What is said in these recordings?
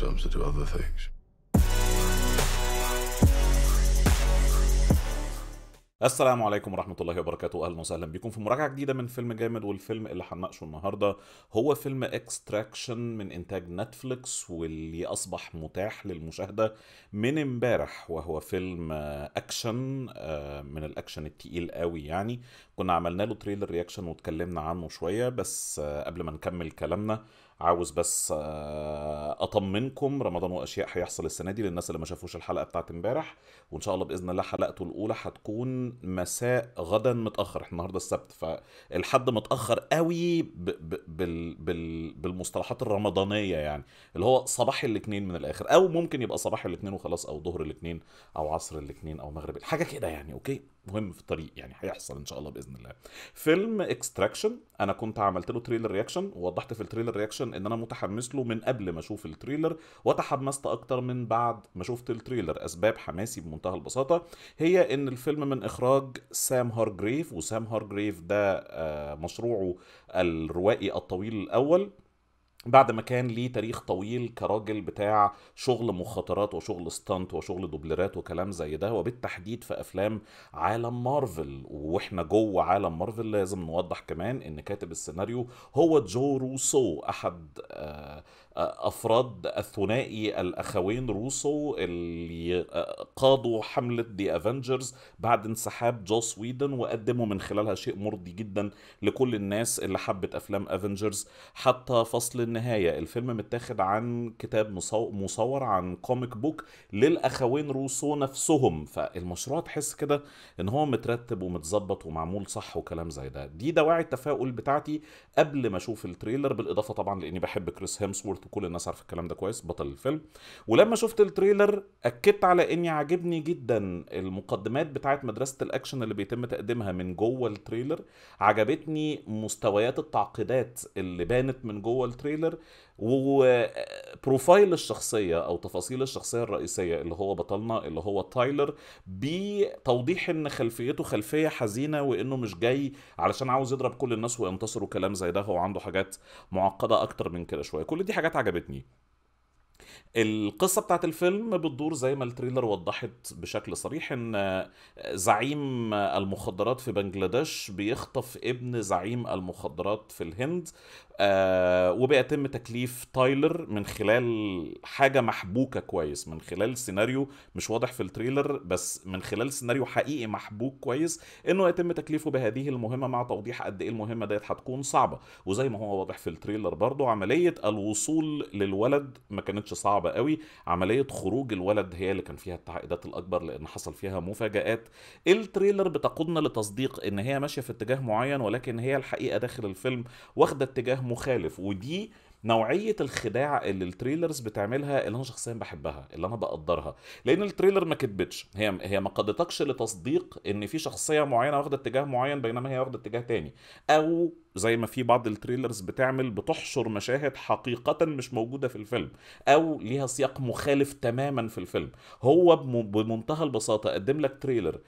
sometimes to do other things. السلام عليكم ورحمة الله وبركاته أهلا وسهلا بكم في مراجعة جديدة من فيلم جامد والفيلم اللي هنناقشه النهاردة هو فيلم اكستراكشن من إنتاج نتفليكس واللي أصبح متاح للمشاهدة من امبارح وهو فيلم آه، أكشن آه، من الأكشن التقيل قوي يعني كنا عملنا له تريلر رياكشن واتكلمنا عنه شوية بس آه، قبل ما نكمل كلامنا عاوز بس آه، اطمنكم رمضان واشياء هيحصل السنه دي للناس اللي ما شافوش الحلقه بتاعت امبارح وان شاء الله باذن الله حلقته الاولى هتكون مساء غدا متاخر احنا النهارده السبت فالحد متاخر قوي ب ب بال بال بالمصطلحات الرمضانيه يعني اللي هو صباح الاثنين من الاخر او ممكن يبقى صباح الاثنين وخلاص او ظهر الاثنين او عصر الاثنين او مغرب حاجه كده يعني اوكي مهم في الطريق يعني هيحصل ان شاء الله باذن الله فيلم اكستراكشن انا كنت عملت له تريلر رياكشن ووضحت في التريلر رياكشن اكشن ان انا متحمس له من قبل ما اشوف التريلر وتحمست اكتر من بعد ما شفت التريلر اسباب حماسي بمنتهى البساطه هي ان الفيلم من اخراج سام هارجريف وسام هارجريف ده آه، مشروعه الروائي الطويل الاول بعد ما كان ليه تاريخ طويل كراجل بتاع شغل مخاطرات وشغل ستانت وشغل دوبلرات وكلام زي ده وبالتحديد في افلام عالم مارفل واحنا جوه عالم مارفل لازم نوضح كمان ان كاتب السيناريو هو جو روسو احد آه، آه، افراد الثنائي الاخوين روسو اللي آه، قادوا حمله دي افنجرز بعد انسحاب جوس ويدن وقدموا من خلالها شيء مرضي جدا لكل الناس اللي حبت افلام افنجرز حتى فصل النهاية الفيلم متاخد عن كتاب مصور عن كوميك بوك للاخوين روسو نفسهم فالمشروع تحس كده ان هو مترتب ومتظبط ومعمول صح وكلام زي ده دي دواعي التفاؤل بتاعتي قبل ما اشوف التريلر بالاضافه طبعا لاني بحب كريس هيمسورث وكل الناس عارفه الكلام ده كويس بطل الفيلم ولما شفت التريلر اكدت على اني عاجبني جدا المقدمات بتاعت مدرسه الاكشن اللي بيتم تقديمها من جوه التريلر عجبتني مستويات التعقيدات اللي بانت من جوه التريلر التريلر وبروفايل آه، الشخصية أو تفاصيل الشخصية الرئيسية اللي هو بطلنا اللي هو تايلر بتوضيح إن خلفيته خلفية حزينة وإنه مش جاي علشان عاوز يضرب كل الناس وينتصر وكلام زي ده هو عنده حاجات معقدة أكتر من كده شوية كل دي حاجات عجبتني القصة بتاعت الفيلم بتدور زي ما التريلر وضحت بشكل صريح ان آه، زعيم المخدرات في بنجلاديش بيخطف ابن زعيم المخدرات في الهند آه وبيتم تكليف تايلر من خلال حاجة محبوكة كويس من خلال سيناريو مش واضح في التريلر بس من خلال سيناريو حقيقي محبوك كويس انه يتم تكليفه بهذه المهمة مع توضيح قد ايه المهمة ديت هتكون صعبة وزي ما هو واضح في التريلر برضو عملية الوصول للولد ما كانتش صعبة قوي عملية خروج الولد هي اللي كان فيها التعقيدات الاكبر لان حصل فيها مفاجآت التريلر بتقودنا لتصديق ان هي ماشية في اتجاه معين ولكن هي الحقيقة داخل الفيلم واخدة اتجاه مخالف ودي نوعيه الخداع اللي التريلرز بتعملها اللي انا شخصيا بحبها اللي انا بقدرها لان التريلر ما كدبتش هي هي ما قدتكش لتصديق ان في شخصيه معينه واخده اتجاه معين بينما هي واخده اتجاه تاني او زي ما في بعض التريلرز بتعمل بتحشر مشاهد حقيقة مش موجودة في الفيلم أو ليها سياق مخالف تماما في الفيلم هو بمنتهى البساطة قدم لك تريلر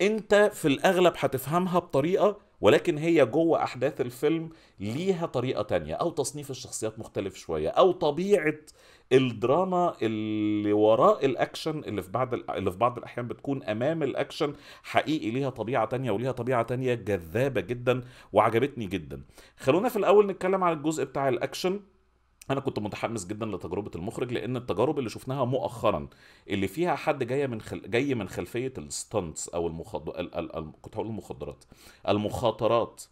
أنت في الأغلب هتفهمها بطريقة ولكن هي جوه احداث الفيلم ليها طريقه تانية او تصنيف الشخصيات مختلف شويه او طبيعه الدراما اللي وراء الاكشن اللي في بعض اللي في بعض الاحيان بتكون امام الاكشن حقيقي ليها طبيعه تانية وليها طبيعه تانية جذابه جدا وعجبتني جدا خلونا في الاول نتكلم عن الجزء بتاع الاكشن انا كنت متحمس جدا لتجربه المخرج لان التجارب اللي شفناها مؤخرا اللي فيها حد جاي من خل... جاي من خلفيه الستانتس او المخض... ال... ال... ال... كنت هقول المخدرات المخاطرات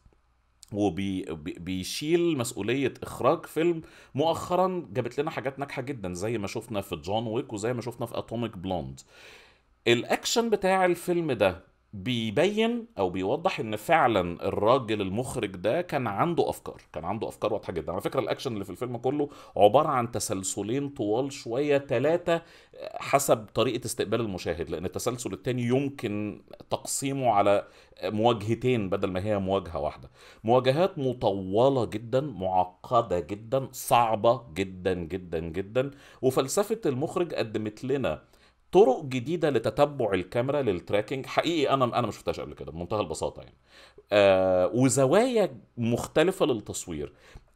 وبيشيل مسؤولية إخراج فيلم مؤخرا جابت لنا حاجات ناجحة جدا زي ما شفنا في جون ويك وزي ما شفنا في أتوميك بلوند الأكشن بتاع الفيلم ده بيبين او بيوضح ان فعلا الراجل المخرج ده كان عنده افكار كان عنده افكار واضحه جدا على فكره الاكشن اللي في الفيلم كله عباره عن تسلسلين طوال شويه ثلاثه حسب طريقه استقبال المشاهد لان التسلسل الثاني يمكن تقسيمه على مواجهتين بدل ما هي مواجهه واحده مواجهات مطوله جدا معقده جدا صعبه جدا جدا جدا وفلسفه المخرج قدمت لنا طرق جديده لتتبع الكاميرا للتراكنج حقيقي انا انا ما شفتهاش قبل كده بمنتهى البساطه يعني آه وزوايا مختلفه للتصوير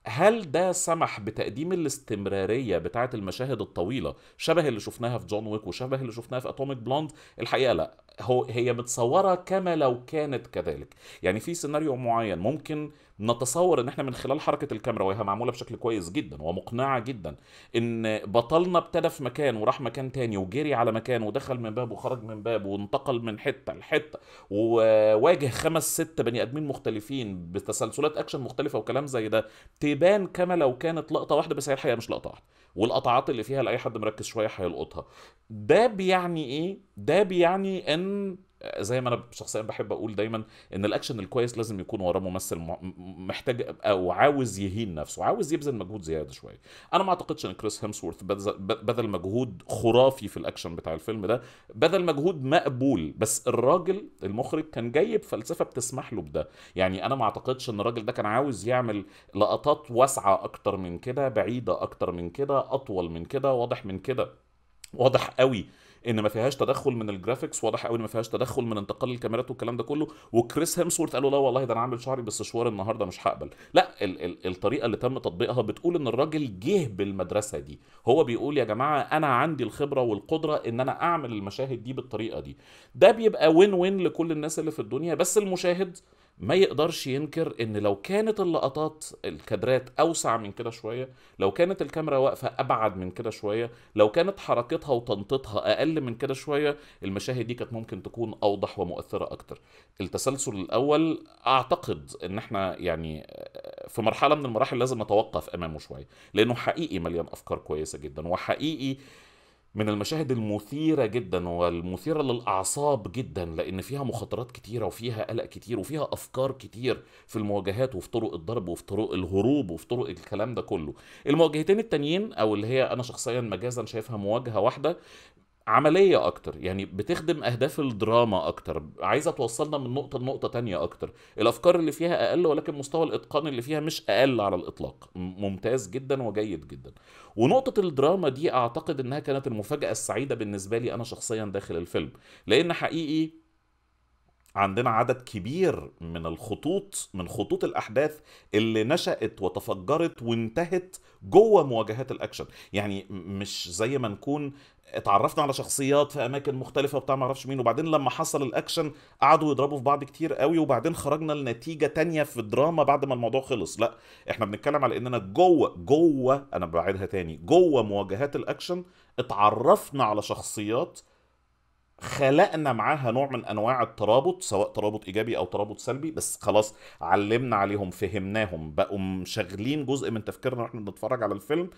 هل ده سمح بتقديم الاستمرارية بتاعة المشاهد الطويلة شبه اللي شفناها في جون ويك وشبه اللي شفناها في اتوميك بلوند الحقيقة لا هو هي متصورة كما لو كانت كذلك يعني في سيناريو معين ممكن نتصور ان احنا من خلال حركه الكاميرا وهي معموله بشكل كويس جدا ومقنعه جدا ان بطلنا ابتدى في مكان وراح مكان تاني وجري على مكان ودخل من باب وخرج من باب وانتقل من حته لحته وواجه خمس ست بني ادمين مختلفين بتسلسلات اكشن مختلفه وكلام زي ده تبان كما لو كانت لقطه واحده بس هي الحقيقه مش لقطه واحده والقطعات اللي فيها لاي حد مركز شويه هيلقطها ده بيعني ايه ده بيعني ان زي ما انا شخصيا بحب اقول دايما ان الاكشن الكويس لازم يكون وراه ممثل محتاج او عاوز يهين نفسه عاوز يبذل مجهود زياده شويه انا ما اعتقدش ان كريس هيمسورث بذل مجهود خرافي في الاكشن بتاع الفيلم ده بذل مجهود مقبول بس الراجل المخرج كان جايب فلسفه بتسمح له بده يعني انا ما اعتقدش ان الراجل ده كان عاوز يعمل لقطات واسعه اكتر من كده بعيده اكتر من كده اطول من كده واضح من كده واضح قوي ان ما فيهاش تدخل من الجرافيكس واضح قوي ان ما فيهاش تدخل من انتقال الكاميرات والكلام ده كله وكريس هيمسورث له لا والله ده انا عامل شعري بالسشوار النهارده مش هقبل لا ال- ال- الطريقه اللي تم تطبيقها بتقول ان الراجل جه بالمدرسه دي هو بيقول يا جماعه انا عندي الخبره والقدره ان انا اعمل المشاهد دي بالطريقه دي ده بيبقى وين وين لكل الناس اللي في الدنيا بس المشاهد ما يقدرش ينكر ان لو كانت اللقطات الكادرات اوسع من كده شويه لو كانت الكاميرا واقفه ابعد من كده شويه لو كانت حركتها وتنطيطها اقل من كده شويه المشاهد دي كانت ممكن تكون اوضح ومؤثره اكتر التسلسل الاول اعتقد ان احنا يعني آه، في مرحله من المراحل لازم نتوقف امامه شويه لانه حقيقي مليان افكار كويسه جدا وحقيقي من المشاهد المثيرة جدا والمثيرة للأعصاب جدا لأن فيها مخاطرات كتيرة وفيها قلق كتير وفيها أفكار كتير في المواجهات وفي طرق الضرب وفي طرق الهروب وفي طرق الكلام ده كله المواجهتين التانيين أو اللي هي أنا شخصيا مجازا شايفها مواجهة واحدة عملية أكتر يعني بتخدم أهداف الدراما أكتر عايزة توصلنا من نقطة لنقطة تانية أكتر الأفكار اللي فيها أقل ولكن مستوى الإتقان اللي فيها مش أقل على الإطلاق ممتاز جدا وجيد جدا ونقطة الدراما دي أعتقد إنها كانت المفاجأة السعيدة بالنسبة لي أنا شخصيا داخل الفيلم لأن حقيقي عندنا عدد كبير من الخطوط من خطوط الاحداث اللي نشات وتفجرت وانتهت جوه مواجهات الاكشن يعني مش زي ما نكون اتعرفنا على شخصيات في اماكن مختلفه وبتاع ما اعرفش مين وبعدين لما حصل الاكشن قعدوا يضربوا في بعض كتير قوي وبعدين خرجنا لنتيجه تانية في الدراما بعد ما الموضوع خلص لا احنا بنتكلم على اننا جوه جوه انا بعيدها تاني جوه مواجهات الاكشن اتعرفنا على شخصيات خلقنا معاها نوع من انواع الترابط سواء ترابط ايجابي او ترابط سلبي بس خلاص علمنا عليهم فهمناهم بقوا مشغلين جزء من تفكيرنا واحنا بنتفرج على الفيلم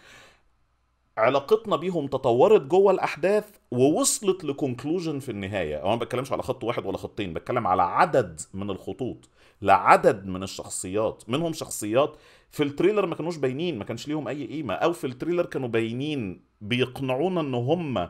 علاقتنا بيهم تطورت جوه الاحداث ووصلت لكونكلوجن في النهايه انا ما بتكلمش على خط واحد ولا خطين بتكلم على عدد من الخطوط لعدد من الشخصيات منهم شخصيات في التريلر ما كانوش باينين ما كانش ليهم اي قيمه او في التريلر كانوا باينين بيقنعونا ان هم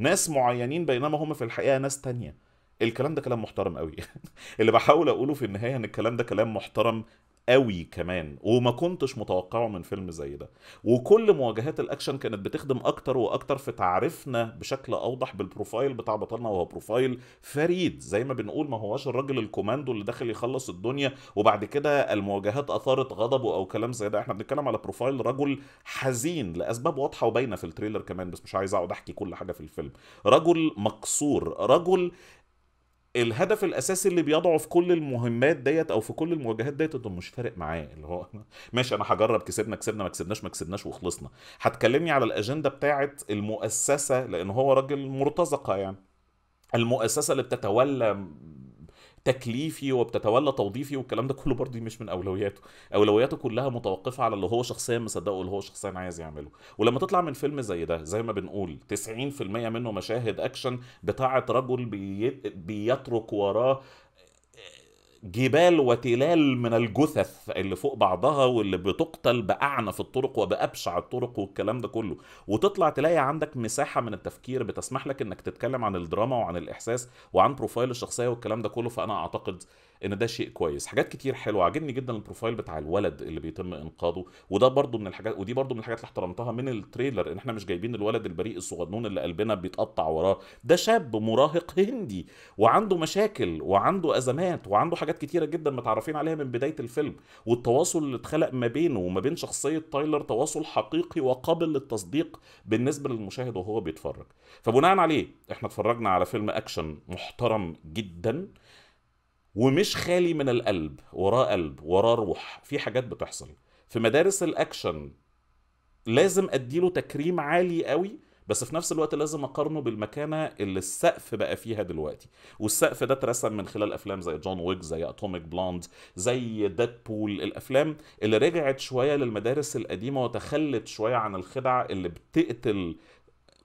ناس معينين بينما هم في الحقيقه ناس تانية الكلام ده كلام محترم قوي اللي بحاول اقوله في النهايه ان الكلام ده كلام محترم قوي كمان وما كنتش متوقعه من فيلم زي ده وكل مواجهات الاكشن كانت بتخدم اكتر واكتر في تعريفنا بشكل اوضح بالبروفايل بتاع بطلنا وهو بروفايل فريد زي ما بنقول ما هواش الراجل الكوماندو اللي داخل يخلص الدنيا وبعد كده المواجهات اثارت غضبه او كلام زي ده احنا بنتكلم على بروفايل رجل حزين لاسباب واضحه وباينه في التريلر كمان بس مش عايز اقعد احكي كل حاجه في الفيلم رجل مكسور رجل الهدف الاساسي اللي بيضعه في كل المهمات ديت او في كل المواجهات ديت انه مش فارق معاه اللي هو ماشي انا هجرب كسبنا كسبنا ما كسبناش ما كسبناش وخلصنا هتكلمني على الاجنده بتاعه المؤسسه لان هو راجل مرتزقه يعني المؤسسه اللي بتتولى تكليفي وبتتولى توظيفي والكلام ده كله برضه مش من اولوياته اولوياته كلها متوقفه على اللي هو شخصيا مصدقه واللي هو شخصيا عايز يعمله ولما تطلع من فيلم زي ده زي ما بنقول 90% منه مشاهد اكشن بتاعه رجل بي... بيترك وراه جبال وتلال من الجثث اللي فوق بعضها واللي بتقتل باعنف الطرق وبابشع الطرق والكلام ده كله وتطلع تلاقي عندك مساحه من التفكير بتسمح لك انك تتكلم عن الدراما وعن الاحساس وعن بروفايل الشخصيه والكلام ده كله فانا اعتقد ان ده شيء كويس حاجات كتير حلوه عاجبني جدا البروفايل بتاع الولد اللي بيتم انقاذه وده برضو من الحاجات ودي برضو من الحاجات اللي احترمتها من التريلر ان احنا مش جايبين الولد البريء الصغنون اللي قلبنا بيتقطع وراه ده شاب مراهق هندي وعنده مشاكل وعنده ازمات وعنده حاجات كتيره جدا متعرفين عليها من بدايه الفيلم والتواصل اللي اتخلق ما بينه وما بين شخصيه تايلر تواصل حقيقي وقابل للتصديق بالنسبه للمشاهد وهو بيتفرج فبناء عليه احنا اتفرجنا على فيلم اكشن محترم جدا ومش خالي من القلب وراه قلب وراه روح في حاجات بتحصل في مدارس الاكشن لازم اديله تكريم عالي قوي بس في نفس الوقت لازم اقارنه بالمكانه اللي السقف بقى فيها دلوقتي والسقف ده اترسم من خلال افلام زي جون ويك زي اتوميك بلوند زي ديدبول الافلام اللي رجعت شويه للمدارس القديمه وتخلت شويه عن الخدع اللي بتقتل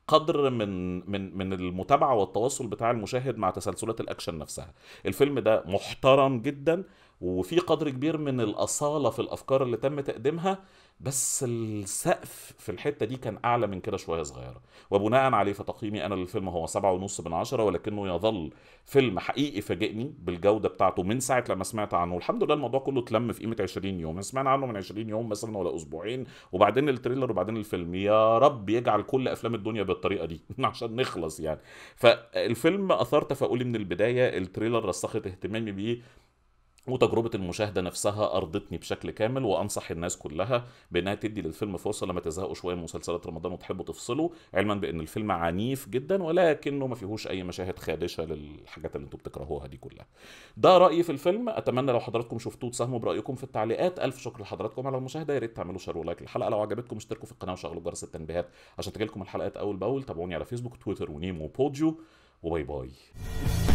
قدر من من من المتابعه والتواصل بتاع المشاهد مع تسلسلات الاكشن نفسها الفيلم ده محترم جدا وفي قدر كبير من الاصاله في الافكار اللي تم تقديمها بس السقف في الحته دي كان اعلى من كده شويه صغيره وبناء عليه فتقييمي انا للفيلم هو سبعة ونص من عشرة ولكنه يظل فيلم حقيقي فاجئني بالجوده بتاعته من ساعه لما سمعت عنه الحمد لله الموضوع كله اتلم في قيمه 20 يوم سمعنا عنه من 20 يوم مثلا ولا اسبوعين وبعدين التريلر وبعدين الفيلم يا رب يجعل كل افلام الدنيا بالطريقه دي عشان نخلص يعني فالفيلم اثار تفاؤلي من البدايه التريلر رسخت اهتمامي بيه وتجربة المشاهدة نفسها أرضتني بشكل كامل وأنصح الناس كلها بأنها تدي للفيلم فرصة لما تزهقوا شوية من مسلسلات رمضان وتحبوا تفصلوا علما بأن الفيلم عنيف جدا ولكنه ما فيهوش أي مشاهد خادشة للحاجات اللي أنتم بتكرهوها دي كلها ده رأيي في الفيلم أتمنى لو حضراتكم شفتوه تساهموا برأيكم في التعليقات ألف شكر لحضراتكم على المشاهدة يا ريت تعملوا شير ولايك للحلقة لو عجبتكم اشتركوا في القناة وشغلوا جرس التنبيهات عشان تجيلكم الحلقات أول بأول تابعوني على فيسبوك تويتر ونيمو وبوديو وباي باي